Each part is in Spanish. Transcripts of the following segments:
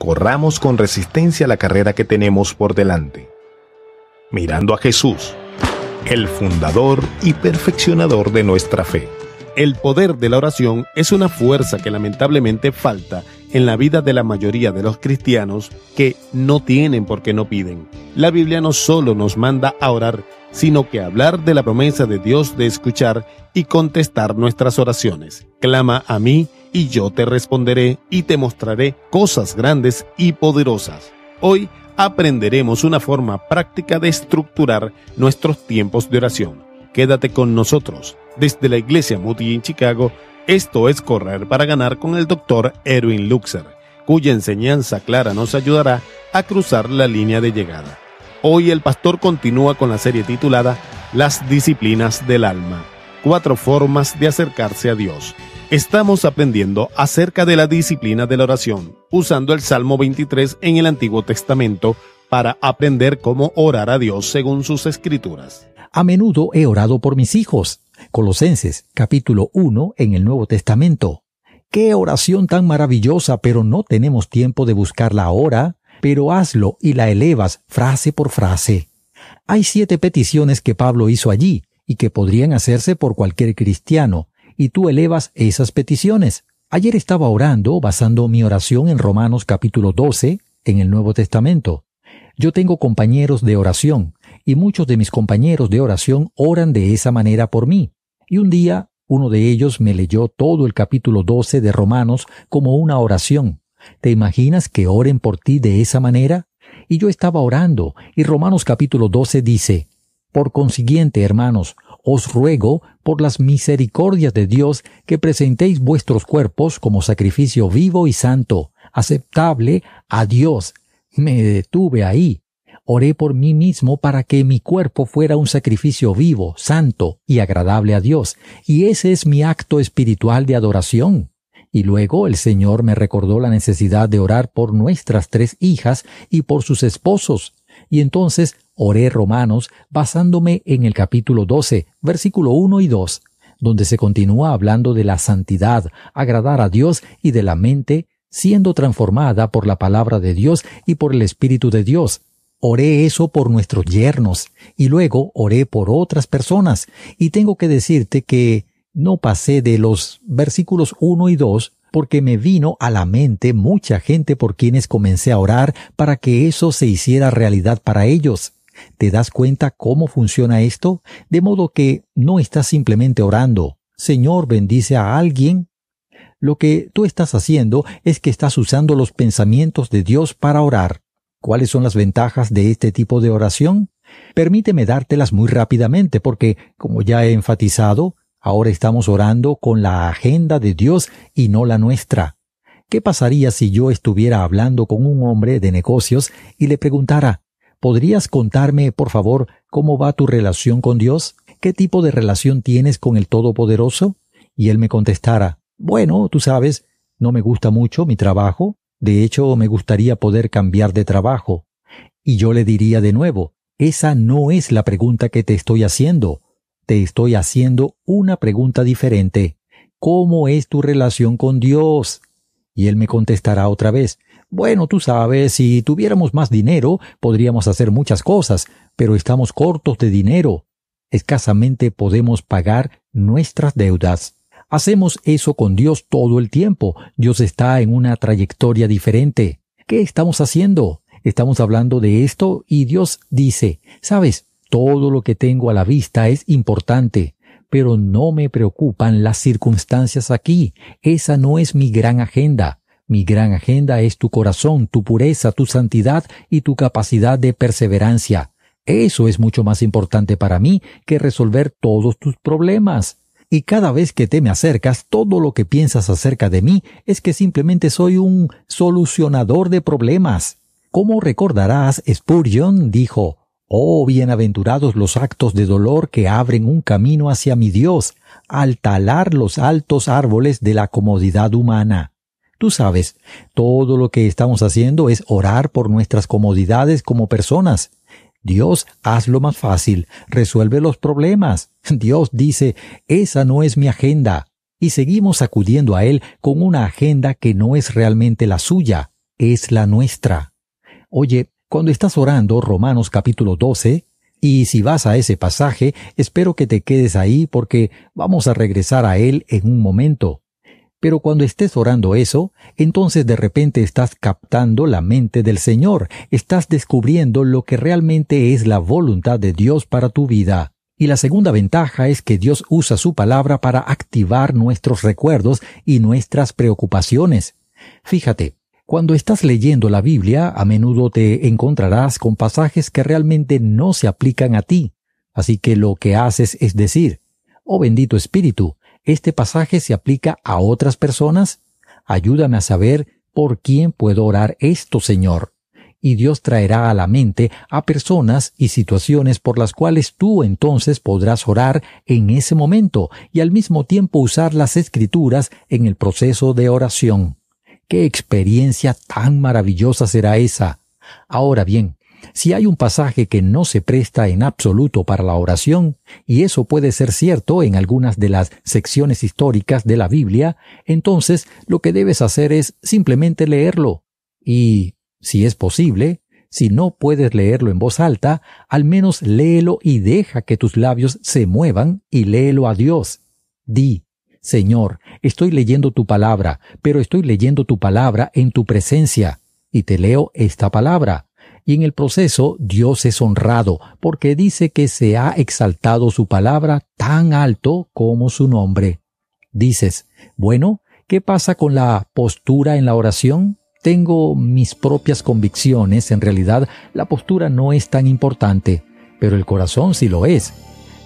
corramos con resistencia la carrera que tenemos por delante. Mirando a Jesús, el fundador y perfeccionador de nuestra fe. El poder de la oración es una fuerza que lamentablemente falta en la vida de la mayoría de los cristianos que no tienen porque no piden. La Biblia no solo nos manda a orar, sino que hablar de la promesa de Dios de escuchar y contestar nuestras oraciones. Clama a mí y yo te responderé y te mostraré cosas grandes y poderosas. Hoy aprenderemos una forma práctica de estructurar nuestros tiempos de oración. Quédate con nosotros. Desde la Iglesia Moody en Chicago, esto es Correr para Ganar con el Dr. Erwin Luxer, cuya enseñanza clara nos ayudará a cruzar la línea de llegada. Hoy el pastor continúa con la serie titulada Las Disciplinas del Alma, cuatro formas de acercarse a Dios Estamos aprendiendo acerca de la disciplina de la oración, usando el Salmo 23 en el Antiguo Testamento para aprender cómo orar a Dios según sus escrituras. A menudo he orado por mis hijos. Colosenses capítulo 1 en el Nuevo Testamento. Qué oración tan maravillosa, pero no tenemos tiempo de buscarla ahora, pero hazlo y la elevas frase por frase. Hay siete peticiones que Pablo hizo allí y que podrían hacerse por cualquier cristiano, y tú elevas esas peticiones. Ayer estaba orando basando mi oración en Romanos capítulo 12, en el Nuevo Testamento. Yo tengo compañeros de oración, y muchos de mis compañeros de oración oran de esa manera por mí. Y un día uno de ellos me leyó todo el capítulo 12 de Romanos como una oración. ¿Te imaginas que oren por ti de esa manera? Y yo estaba orando, y Romanos capítulo 12 dice, Por consiguiente, hermanos, os ruego, por las misericordias de Dios, que presentéis vuestros cuerpos como sacrificio vivo y santo, aceptable a Dios. Me detuve ahí. Oré por mí mismo para que mi cuerpo fuera un sacrificio vivo, santo y agradable a Dios, y ese es mi acto espiritual de adoración. Y luego el Señor me recordó la necesidad de orar por nuestras tres hijas y por sus esposos, y entonces oré Romanos basándome en el capítulo 12, versículo 1 y 2, donde se continúa hablando de la santidad, agradar a Dios y de la mente, siendo transformada por la palabra de Dios y por el Espíritu de Dios. Oré eso por nuestros yernos y luego oré por otras personas. Y tengo que decirte que no pasé de los versículos 1 y 2 porque me vino a la mente mucha gente por quienes comencé a orar para que eso se hiciera realidad para ellos. ¿Te das cuenta cómo funciona esto? De modo que no estás simplemente orando, Señor bendice a alguien. Lo que tú estás haciendo es que estás usando los pensamientos de Dios para orar. ¿Cuáles son las ventajas de este tipo de oración? Permíteme dártelas muy rápidamente porque, como ya he enfatizado, Ahora estamos orando con la agenda de Dios y no la nuestra. ¿Qué pasaría si yo estuviera hablando con un hombre de negocios y le preguntara, ¿podrías contarme, por favor, cómo va tu relación con Dios? ¿Qué tipo de relación tienes con el Todopoderoso? Y él me contestara, bueno, tú sabes, no me gusta mucho mi trabajo, de hecho me gustaría poder cambiar de trabajo. Y yo le diría de nuevo, esa no es la pregunta que te estoy haciendo te estoy haciendo una pregunta diferente. ¿Cómo es tu relación con Dios? Y él me contestará otra vez, bueno, tú sabes, si tuviéramos más dinero, podríamos hacer muchas cosas, pero estamos cortos de dinero. Escasamente podemos pagar nuestras deudas. Hacemos eso con Dios todo el tiempo. Dios está en una trayectoria diferente. ¿Qué estamos haciendo? Estamos hablando de esto y Dios dice, sabes, todo lo que tengo a la vista es importante, pero no me preocupan las circunstancias aquí. Esa no es mi gran agenda. Mi gran agenda es tu corazón, tu pureza, tu santidad y tu capacidad de perseverancia. Eso es mucho más importante para mí que resolver todos tus problemas. Y cada vez que te me acercas, todo lo que piensas acerca de mí es que simplemente soy un solucionador de problemas. Como recordarás, Spurgeon dijo, Oh, bienaventurados los actos de dolor que abren un camino hacia mi Dios, al talar los altos árboles de la comodidad humana. Tú sabes, todo lo que estamos haciendo es orar por nuestras comodidades como personas. Dios, hazlo más fácil, resuelve los problemas. Dios dice, esa no es mi agenda. Y seguimos acudiendo a Él con una agenda que no es realmente la suya, es la nuestra. Oye, cuando estás orando Romanos capítulo 12, y si vas a ese pasaje, espero que te quedes ahí porque vamos a regresar a él en un momento. Pero cuando estés orando eso, entonces de repente estás captando la mente del Señor, estás descubriendo lo que realmente es la voluntad de Dios para tu vida. Y la segunda ventaja es que Dios usa su palabra para activar nuestros recuerdos y nuestras preocupaciones. Fíjate, cuando estás leyendo la Biblia, a menudo te encontrarás con pasajes que realmente no se aplican a ti. Así que lo que haces es decir, oh bendito Espíritu, este pasaje se aplica a otras personas. Ayúdame a saber por quién puedo orar esto, Señor. Y Dios traerá a la mente a personas y situaciones por las cuales tú entonces podrás orar en ese momento y al mismo tiempo usar las escrituras en el proceso de oración. Qué experiencia tan maravillosa será esa. Ahora bien, si hay un pasaje que no se presta en absoluto para la oración, y eso puede ser cierto en algunas de las secciones históricas de la Biblia, entonces lo que debes hacer es simplemente leerlo. Y, si es posible, si no puedes leerlo en voz alta, al menos léelo y deja que tus labios se muevan y léelo a Dios. Di, Señor, estoy leyendo tu palabra, pero estoy leyendo tu palabra en tu presencia, y te leo esta palabra. Y en el proceso Dios es honrado, porque dice que se ha exaltado su palabra tan alto como su nombre. Dices, bueno, ¿qué pasa con la postura en la oración? Tengo mis propias convicciones, en realidad la postura no es tan importante, pero el corazón sí lo es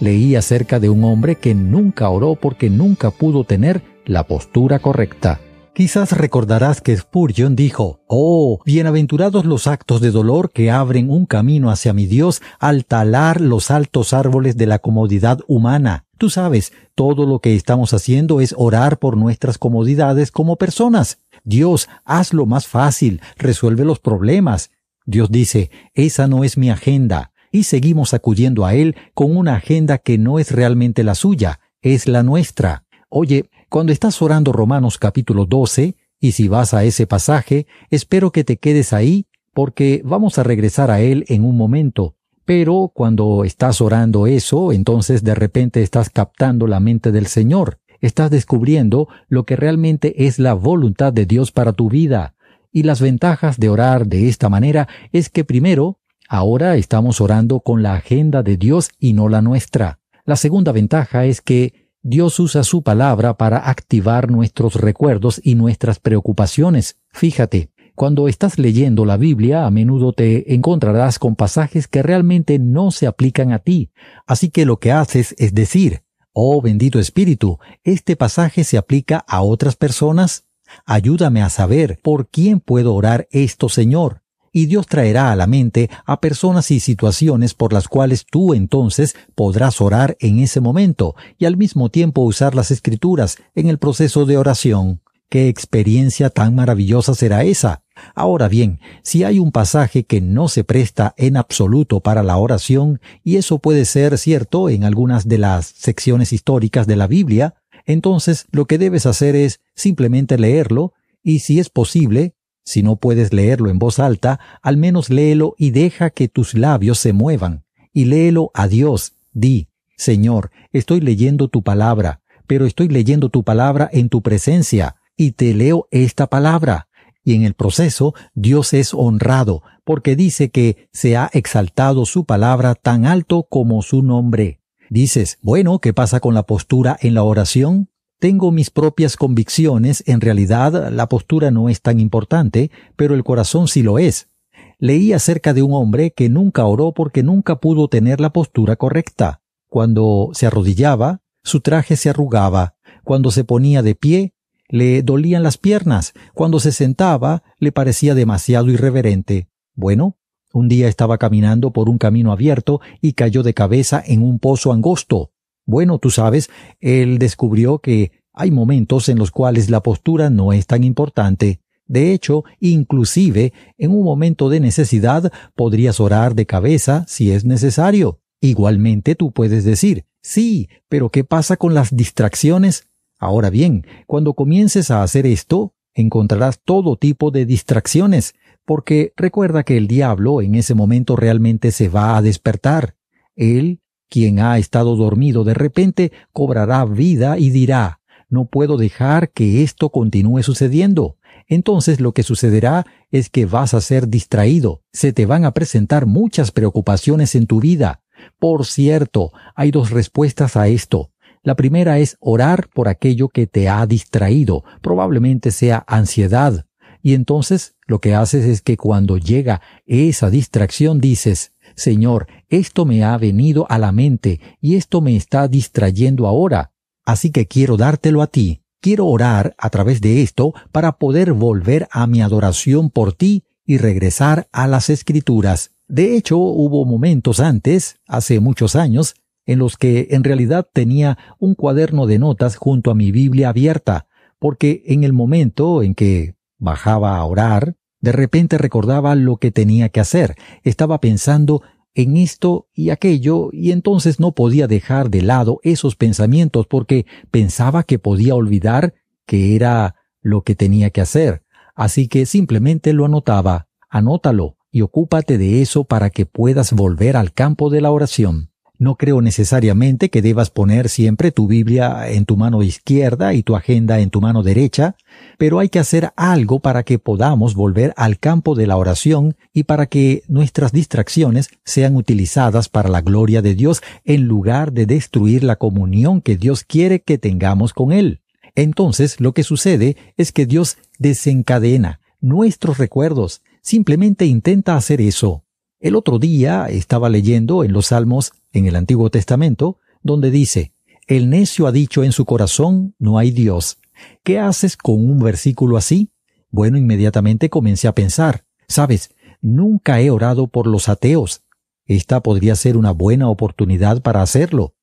leí acerca de un hombre que nunca oró porque nunca pudo tener la postura correcta. Quizás recordarás que Spurgeon dijo, Oh, bienaventurados los actos de dolor que abren un camino hacia mi Dios al talar los altos árboles de la comodidad humana. Tú sabes, todo lo que estamos haciendo es orar por nuestras comodidades como personas. Dios, hazlo más fácil, resuelve los problemas. Dios dice, esa no es mi agenda y seguimos acudiendo a Él con una agenda que no es realmente la suya, es la nuestra. Oye, cuando estás orando Romanos capítulo 12, y si vas a ese pasaje, espero que te quedes ahí, porque vamos a regresar a Él en un momento. Pero cuando estás orando eso, entonces de repente estás captando la mente del Señor, estás descubriendo lo que realmente es la voluntad de Dios para tu vida. Y las ventajas de orar de esta manera es que primero Ahora estamos orando con la agenda de Dios y no la nuestra. La segunda ventaja es que Dios usa su palabra para activar nuestros recuerdos y nuestras preocupaciones. Fíjate, cuando estás leyendo la Biblia, a menudo te encontrarás con pasajes que realmente no se aplican a ti. Así que lo que haces es decir, oh bendito Espíritu, ¿este pasaje se aplica a otras personas? Ayúdame a saber por quién puedo orar esto, Señor y Dios traerá a la mente a personas y situaciones por las cuales tú entonces podrás orar en ese momento y al mismo tiempo usar las escrituras en el proceso de oración. ¿Qué experiencia tan maravillosa será esa? Ahora bien, si hay un pasaje que no se presta en absoluto para la oración, y eso puede ser cierto en algunas de las secciones históricas de la Biblia, entonces lo que debes hacer es simplemente leerlo y si es posible, si no puedes leerlo en voz alta, al menos léelo y deja que tus labios se muevan, y léelo a Dios. Di, Señor, estoy leyendo tu palabra, pero estoy leyendo tu palabra en tu presencia, y te leo esta palabra. Y en el proceso Dios es honrado, porque dice que se ha exaltado su palabra tan alto como su nombre. Dices, bueno, ¿qué pasa con la postura en la oración? Tengo mis propias convicciones, en realidad la postura no es tan importante, pero el corazón sí lo es. Leí acerca de un hombre que nunca oró porque nunca pudo tener la postura correcta. Cuando se arrodillaba, su traje se arrugaba, cuando se ponía de pie, le dolían las piernas, cuando se sentaba, le parecía demasiado irreverente. Bueno, un día estaba caminando por un camino abierto y cayó de cabeza en un pozo angosto. Bueno, tú sabes, él descubrió que hay momentos en los cuales la postura no es tan importante. De hecho, inclusive, en un momento de necesidad podrías orar de cabeza si es necesario. Igualmente tú puedes decir, sí, pero ¿qué pasa con las distracciones? Ahora bien, cuando comiences a hacer esto, encontrarás todo tipo de distracciones, porque recuerda que el diablo en ese momento realmente se va a despertar. Él quien ha estado dormido de repente cobrará vida y dirá, no puedo dejar que esto continúe sucediendo. Entonces lo que sucederá es que vas a ser distraído, se te van a presentar muchas preocupaciones en tu vida. Por cierto, hay dos respuestas a esto. La primera es orar por aquello que te ha distraído, probablemente sea ansiedad. Y entonces lo que haces es que cuando llega esa distracción dices, Señor, esto me ha venido a la mente y esto me está distrayendo ahora, así que quiero dártelo a ti. Quiero orar a través de esto para poder volver a mi adoración por ti y regresar a las escrituras. De hecho, hubo momentos antes, hace muchos años, en los que en realidad tenía un cuaderno de notas junto a mi Biblia abierta, porque en el momento en que bajaba a orar, de repente recordaba lo que tenía que hacer, estaba pensando en esto y aquello, y entonces no podía dejar de lado esos pensamientos porque pensaba que podía olvidar que era lo que tenía que hacer. Así que simplemente lo anotaba. Anótalo y ocúpate de eso para que puedas volver al campo de la oración. No creo necesariamente que debas poner siempre tu Biblia en tu mano izquierda y tu agenda en tu mano derecha, pero hay que hacer algo para que podamos volver al campo de la oración y para que nuestras distracciones sean utilizadas para la gloria de Dios en lugar de destruir la comunión que Dios quiere que tengamos con Él. Entonces lo que sucede es que Dios desencadena nuestros recuerdos, simplemente intenta hacer eso. El otro día estaba leyendo en los Salmos en el Antiguo Testamento, donde dice, El necio ha dicho en su corazón, no hay Dios. ¿Qué haces con un versículo así? Bueno, inmediatamente comencé a pensar, sabes, nunca he orado por los ateos. Esta podría ser una buena oportunidad para hacerlo.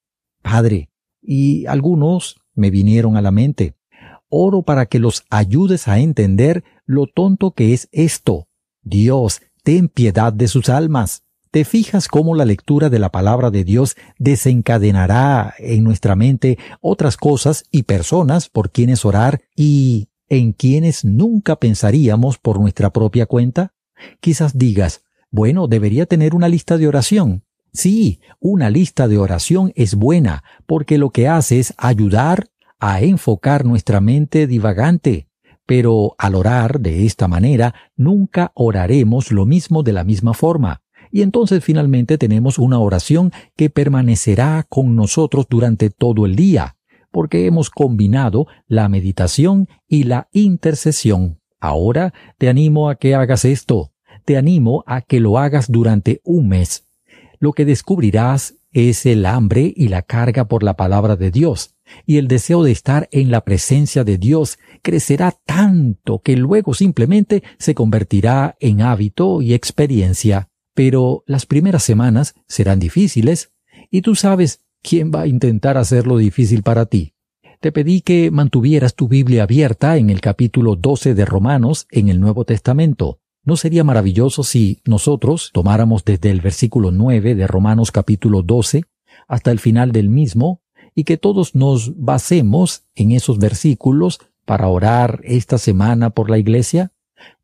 Padre, y algunos me vinieron a la mente. Oro para que los ayudes a entender lo tonto que es esto. Dios, ten piedad de sus almas. ¿Te fijas cómo la lectura de la palabra de Dios desencadenará en nuestra mente otras cosas y personas por quienes orar y en quienes nunca pensaríamos por nuestra propia cuenta? Quizás digas, bueno, debería tener una lista de oración. Sí, una lista de oración es buena porque lo que hace es ayudar a enfocar nuestra mente divagante. Pero al orar de esta manera, nunca oraremos lo mismo de la misma forma. Y entonces finalmente tenemos una oración que permanecerá con nosotros durante todo el día, porque hemos combinado la meditación y la intercesión. Ahora te animo a que hagas esto, te animo a que lo hagas durante un mes. Lo que descubrirás es el hambre y la carga por la palabra de Dios, y el deseo de estar en la presencia de Dios crecerá tanto que luego simplemente se convertirá en hábito y experiencia pero las primeras semanas serán difíciles y tú sabes quién va a intentar hacerlo difícil para ti. Te pedí que mantuvieras tu Biblia abierta en el capítulo 12 de Romanos en el Nuevo Testamento. ¿No sería maravilloso si nosotros tomáramos desde el versículo 9 de Romanos capítulo 12 hasta el final del mismo y que todos nos basemos en esos versículos para orar esta semana por la iglesia?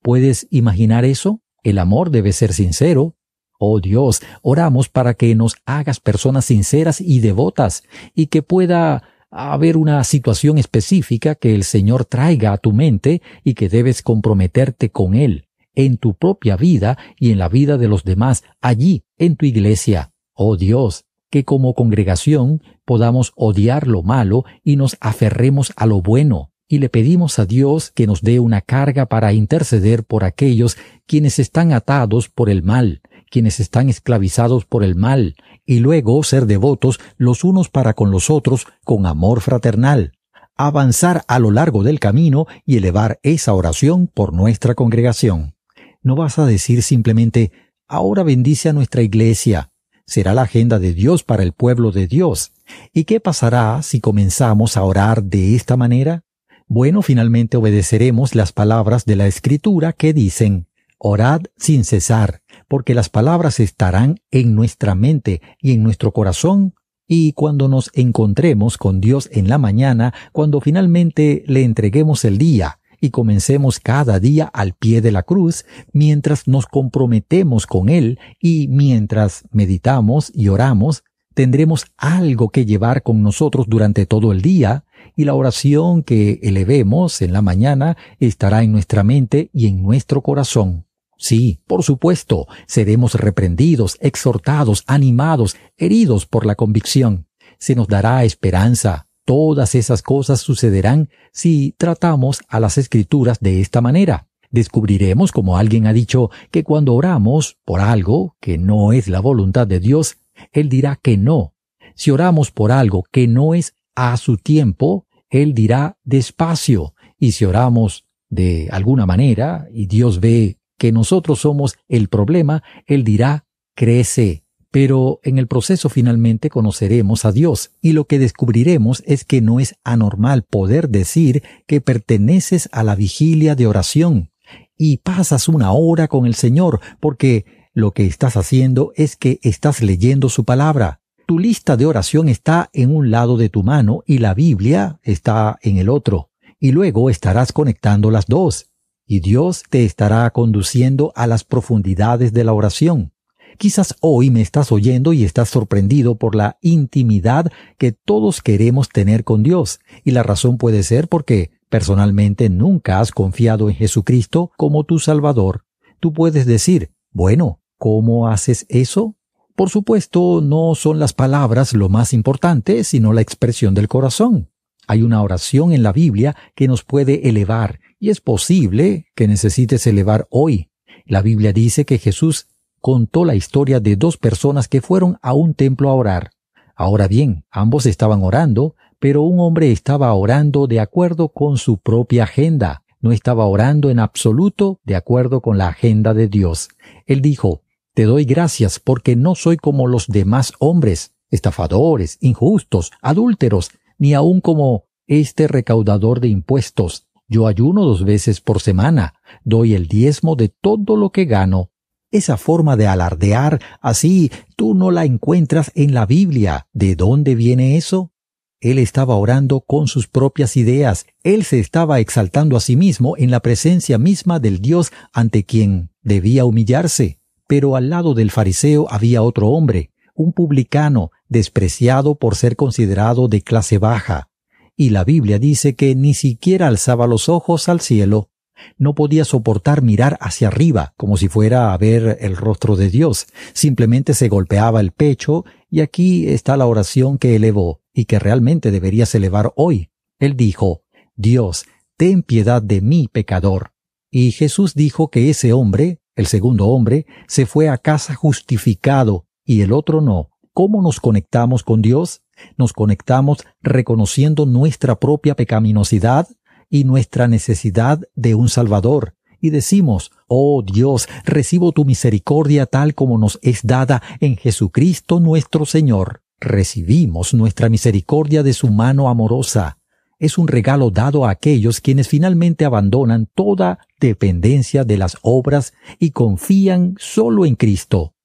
¿Puedes imaginar eso? El amor debe ser sincero, Oh Dios, oramos para que nos hagas personas sinceras y devotas y que pueda haber una situación específica que el Señor traiga a tu mente y que debes comprometerte con Él en tu propia vida y en la vida de los demás allí en tu iglesia. Oh Dios, que como congregación podamos odiar lo malo y nos aferremos a lo bueno. Y le pedimos a Dios que nos dé una carga para interceder por aquellos quienes están atados por el mal, quienes están esclavizados por el mal, y luego ser devotos los unos para con los otros con amor fraternal, avanzar a lo largo del camino y elevar esa oración por nuestra congregación. No vas a decir simplemente, ahora bendice a nuestra iglesia. Será la agenda de Dios para el pueblo de Dios. ¿Y qué pasará si comenzamos a orar de esta manera? Bueno, finalmente obedeceremos las palabras de la Escritura que dicen, Orad sin cesar, porque las palabras estarán en nuestra mente y en nuestro corazón y cuando nos encontremos con Dios en la mañana, cuando finalmente le entreguemos el día y comencemos cada día al pie de la cruz, mientras nos comprometemos con Él y mientras meditamos y oramos, tendremos algo que llevar con nosotros durante todo el día y la oración que elevemos en la mañana estará en nuestra mente y en nuestro corazón. Sí, por supuesto, seremos reprendidos, exhortados, animados, heridos por la convicción. Se nos dará esperanza. Todas esas cosas sucederán si tratamos a las escrituras de esta manera. Descubriremos, como alguien ha dicho, que cuando oramos por algo que no es la voluntad de Dios, Él dirá que no. Si oramos por algo que no es a su tiempo, Él dirá despacio. Y si oramos de alguna manera y Dios ve que nosotros somos el problema, Él dirá, crece. Pero en el proceso finalmente conoceremos a Dios y lo que descubriremos es que no es anormal poder decir que perteneces a la vigilia de oración y pasas una hora con el Señor porque lo que estás haciendo es que estás leyendo su palabra. Tu lista de oración está en un lado de tu mano y la Biblia está en el otro. Y luego estarás conectando las dos y Dios te estará conduciendo a las profundidades de la oración. Quizás hoy me estás oyendo y estás sorprendido por la intimidad que todos queremos tener con Dios, y la razón puede ser porque personalmente nunca has confiado en Jesucristo como tu Salvador. Tú puedes decir, bueno, ¿cómo haces eso? Por supuesto, no son las palabras lo más importante, sino la expresión del corazón. Hay una oración en la Biblia que nos puede elevar, y es posible que necesites elevar hoy. La Biblia dice que Jesús contó la historia de dos personas que fueron a un templo a orar. Ahora bien, ambos estaban orando, pero un hombre estaba orando de acuerdo con su propia agenda, no estaba orando en absoluto de acuerdo con la agenda de Dios. Él dijo, Te doy gracias porque no soy como los demás hombres, estafadores, injustos, adúlteros, ni aún como este recaudador de impuestos. Yo ayuno dos veces por semana, doy el diezmo de todo lo que gano. Esa forma de alardear así tú no la encuentras en la Biblia. ¿De dónde viene eso? Él estaba orando con sus propias ideas, él se estaba exaltando a sí mismo en la presencia misma del Dios ante quien debía humillarse. Pero al lado del fariseo había otro hombre, un publicano, despreciado por ser considerado de clase baja y la Biblia dice que ni siquiera alzaba los ojos al cielo, no podía soportar mirar hacia arriba, como si fuera a ver el rostro de Dios, simplemente se golpeaba el pecho, y aquí está la oración que elevó, y que realmente deberías elevar hoy. Él dijo, Dios, ten piedad de mí, pecador. Y Jesús dijo que ese hombre, el segundo hombre, se fue a casa justificado, y el otro no. ¿Cómo nos conectamos con Dios? nos conectamos reconociendo nuestra propia pecaminosidad y nuestra necesidad de un Salvador, y decimos, Oh Dios, recibo tu misericordia tal como nos es dada en Jesucristo nuestro Señor. Recibimos nuestra misericordia de su mano amorosa. Es un regalo dado a aquellos quienes finalmente abandonan toda dependencia de las obras y confían solo en Cristo.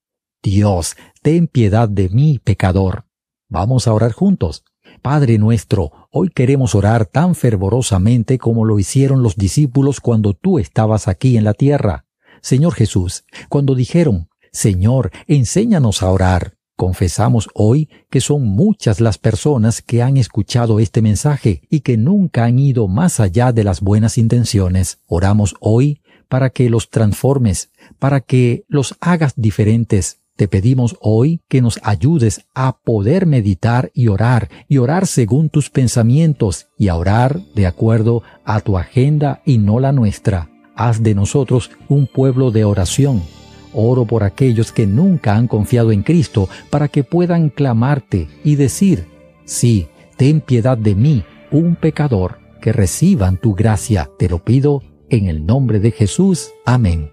Dios, ten piedad de mí, pecador. Vamos a orar juntos. Padre nuestro, hoy queremos orar tan fervorosamente como lo hicieron los discípulos cuando tú estabas aquí en la tierra. Señor Jesús, cuando dijeron, Señor, enséñanos a orar. Confesamos hoy que son muchas las personas que han escuchado este mensaje y que nunca han ido más allá de las buenas intenciones. Oramos hoy para que los transformes, para que los hagas diferentes, te pedimos hoy que nos ayudes a poder meditar y orar, y orar según tus pensamientos, y a orar de acuerdo a tu agenda y no la nuestra. Haz de nosotros un pueblo de oración. Oro por aquellos que nunca han confiado en Cristo, para que puedan clamarte y decir, sí, ten piedad de mí, un pecador, que reciban tu gracia. Te lo pido en el nombre de Jesús. Amén.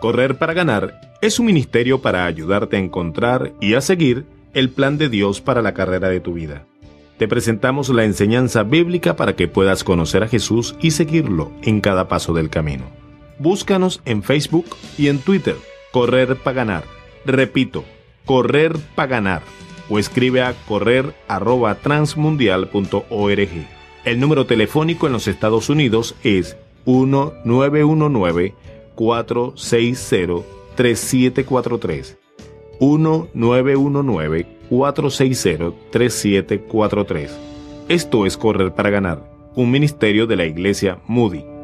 Correr para ganar es un ministerio para ayudarte a encontrar y a seguir el plan de Dios para la carrera de tu vida. Te presentamos la enseñanza bíblica para que puedas conocer a Jesús y seguirlo en cada paso del camino. Búscanos en Facebook y en Twitter, Correr para Ganar. Repito, Correr para Ganar. O escribe a correr.transmundial.org. El número telefónico en los Estados Unidos es 1919 460 3743 1919-460-3743. Esto es Correr para Ganar, un ministerio de la Iglesia Moody.